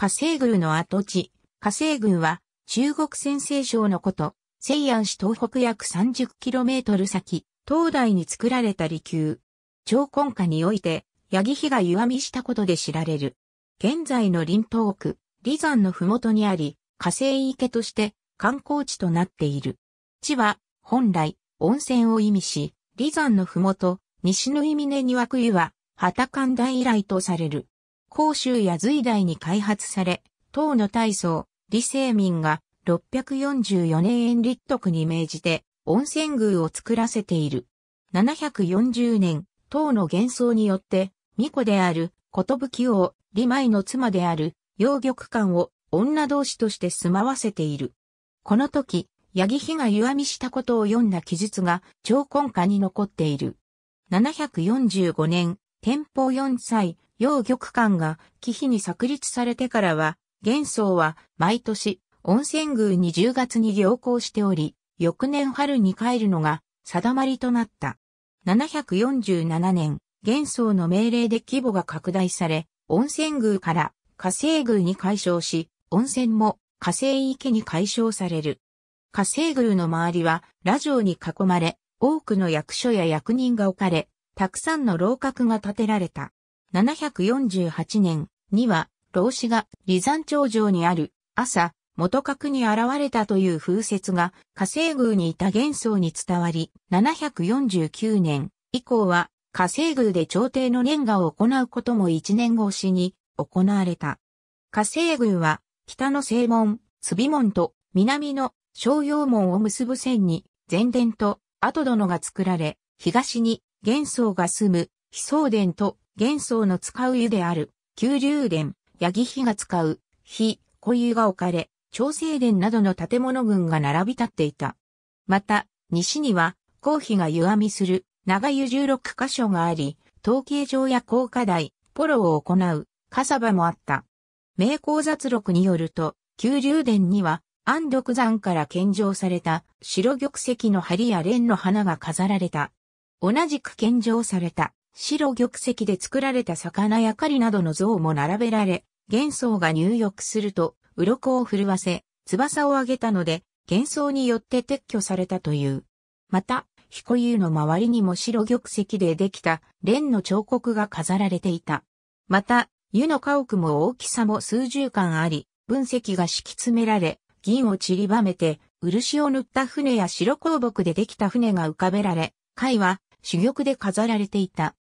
火星宮の跡地、火星宮は中国先西省のこと、西安市東北約 30km 先、東大に作られた離宮。超根下において、八木碑が湯みしたことで知られる。現在の林東区、ザ山の麓にあり、火星池として観光地となっている。地は、本来、温泉を意味し、ザ山の麓、西の意味根に湧く湯は、旗艦大以来とされる。甲州や隋代に開発され、唐の大僧、李世民が644年円立徳に命じて温泉宮を作らせている。740年、唐の幻想によって、巫女である、ことぶき王、李舞の妻である、楊玉館を女同士として住まわせている。この時、八木妃が弱みしたことを読んだ記述が、超根下に残っている。745年、天保四歳、陽玉館が忌避に作立されてからは、元宗は毎年温泉宮に10月に行幸しており、翌年春に帰るのが定まりとなった。747年、元宗の命令で規模が拡大され、温泉宮から火星宮に解消し、温泉も火星池に解消される。火星宮の周りは、ラジオに囲まれ、多くの役所や役人が置かれ、たくさんの楼閣が建てられた。748年には、老子が離山頂上にある朝、元閣に現れたという風説が火星宮にいた元宗に伝わり、749年以降は火星宮で朝廷の連賀を行うことも1年越しに行われた。火星宮は北の正門、杉門と南の商用門を結ぶ線に前殿と後殿が作られ、東に元宗が住む、非宗殿と元宗の使う湯である、九龍殿、八木妃が使う、非、小湯が置かれ、長生殿などの建物群が並び立っていた。また、西には、公妃が湯あみする、長湯16箇所があり、統計上や高課題、ポロを行う、笠場もあった。名工雑録によると、九龍殿には、安禄山から献上された白玉石の針や蓮の花が飾られた。同じく献上された白玉石で作られた魚や狩りなどの像も並べられ、幻想が入浴すると、鱗を震わせ、翼を上げたので、幻想によって撤去されたという。また、彦湯の周りにも白玉石でできた蓮の彫刻が飾られていた。また、湯の家屋も大きさも数十間あり、分石が敷き詰められ、銀を散りばめて、漆を塗った船や白鉱木でできた船が浮かべられ、貝は主玉で飾られていた。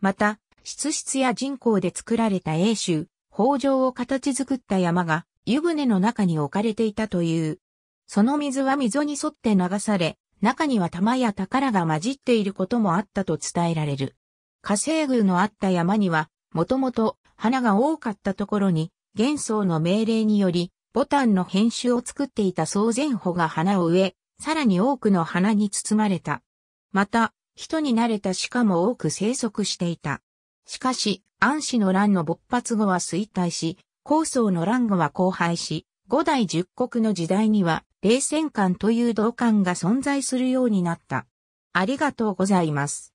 また、質質や人工で作られた英州、北条を形作った山が湯船の中に置かれていたという。その水は溝に沿って流され、中には玉や宝が混じっていることもあったと伝えられる。火星宮のあった山には、もともと花が多かったところに、元宗の命令により、ボタンの編集を作っていた宗前穂が花を植え、さらに多くの花に包まれた。また、人に慣れた鹿も多く生息していた。しかし、安氏の乱の勃発後は衰退し、高層の乱後は荒廃し、五代十国の時代には、冷戦艦という同感が存在するようになった。ありがとうございます。